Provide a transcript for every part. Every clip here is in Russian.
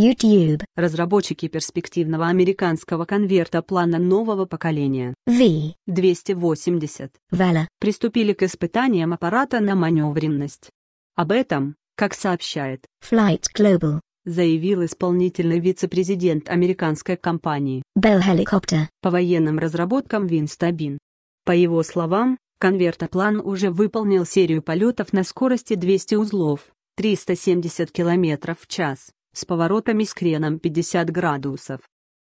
YouTube. Разработчики перспективного американского конверта плана нового поколения V 280 Valor приступили к испытаниям аппарата на маневренность. Об этом, как сообщает Flight Global, заявил исполнительный вице-президент американской компании Bell Helicopter по военным разработкам Винстабин. По его словам, конвертоплан уже выполнил серию полетов на скорости 200 узлов, 370 км в час, с поворотами с креном 50 градусов.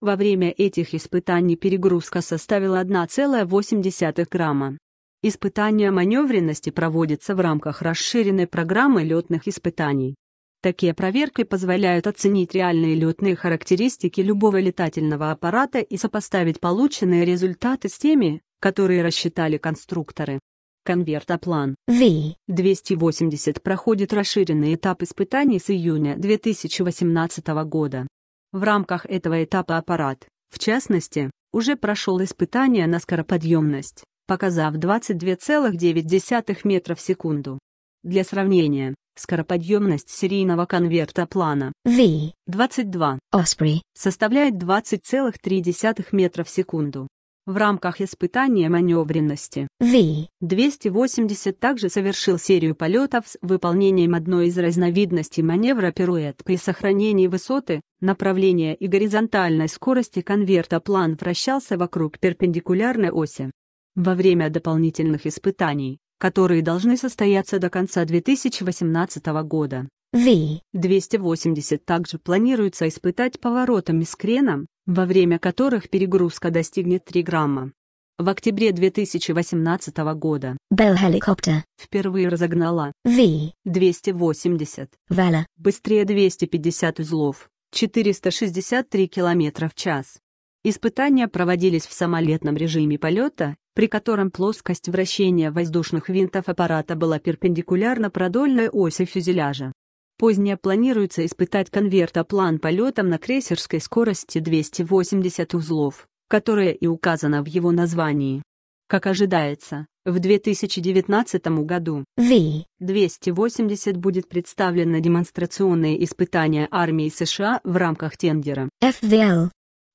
Во время этих испытаний перегрузка составила 1,8 грамма. Испытания маневренности проводятся в рамках расширенной программы летных испытаний. Такие проверки позволяют оценить реальные летные характеристики любого летательного аппарата и сопоставить полученные результаты с теми, которые рассчитали конструкторы. Конвертоплан V280 проходит расширенный этап испытаний с июня 2018 года. В рамках этого этапа аппарат, в частности, уже прошел испытание на скороподъемность, показав 22,9 метра в секунду. Для сравнения, скороподъемность серийного конверта плана V22 Osprey составляет 20,3 метра в секунду в рамках испытания маневренности. V. 280 также совершил серию полетов с выполнением одной из разновидностей маневра пируэт при сохранении высоты, направления и горизонтальной скорости конверта план вращался вокруг перпендикулярной оси. Во время дополнительных испытаний, которые должны состояться до конца 2018 года, V-280 также планируется испытать поворотами с креном, во время которых перегрузка достигнет 3 грамма. В октябре 2018 года Bell Helicopter впервые разогнала V-280 Valor быстрее 250 узлов, 463 км в час. Испытания проводились в самолетном режиме полета, при котором плоскость вращения воздушных винтов аппарата была перпендикулярна продольной оси фюзеляжа. Позднее планируется испытать конвертоплан полетом на крейсерской скорости 280 узлов, которая и указана в его названии. Как ожидается, в 2019 году V-280 будет представлено демонстрационное испытание армии США в рамках тендера FVL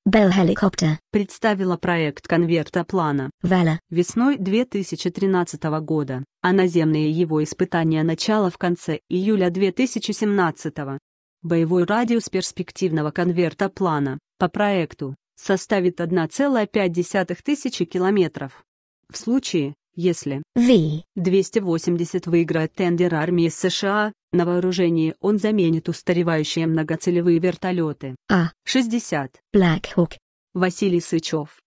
Bell Helicopter представила проект конверта плана Вела весной 2013 года, а наземные его испытания начало в конце июля 2017. Боевой радиус перспективного конверта плана по проекту составит 1,5 тысячи километров. В случае, если V 280 выиграет тендер армии США, на вооружении он заменит устаревающие многоцелевые вертолеты А 60 Black Hawk. Василий Сычев